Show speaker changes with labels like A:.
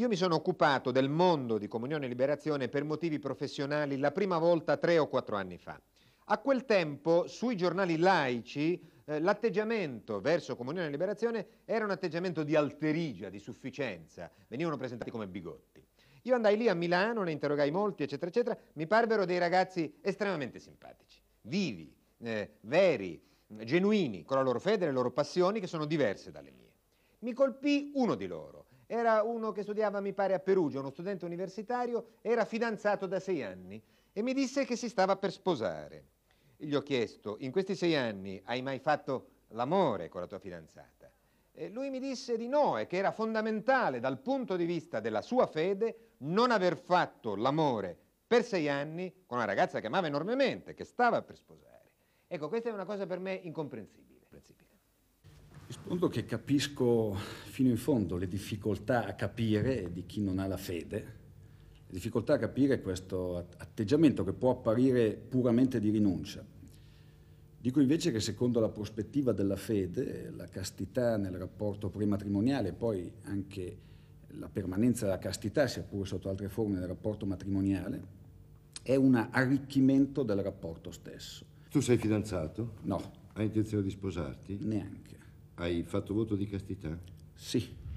A: Io mi sono occupato del mondo di Comunione e Liberazione per motivi professionali la prima volta tre o quattro anni fa. A quel tempo sui giornali laici eh, l'atteggiamento verso Comunione e Liberazione era un atteggiamento di alterigia, di sufficienza, venivano presentati come bigotti. Io andai lì a Milano, ne interrogai molti, eccetera, eccetera, mi parvero dei ragazzi estremamente simpatici, vivi, eh, veri, genuini, con la loro fede, e le loro passioni che sono diverse dalle mie. Mi colpì uno di loro, era uno che studiava, mi pare, a Perugia, uno studente universitario, era fidanzato da sei anni e mi disse che si stava per sposare. Gli ho chiesto, in questi sei anni hai mai fatto l'amore con la tua fidanzata? E lui mi disse di no e che era fondamentale dal punto di vista della sua fede non aver fatto l'amore per sei anni con una ragazza che amava enormemente, che stava per sposare. Ecco, questa è una cosa per me incomprensibile.
B: Conto che capisco fino in fondo le difficoltà a capire di chi non ha la fede, le difficoltà a capire questo atteggiamento che può apparire puramente di rinuncia. Dico invece che secondo la prospettiva della fede, la castità nel rapporto prematrimoniale, poi anche la permanenza della castità, sia pure sotto altre forme, del rapporto matrimoniale, è un arricchimento del rapporto stesso. Tu sei fidanzato? No. Hai intenzione di sposarti? Neanche. Hai fatto voto di castità? Sì.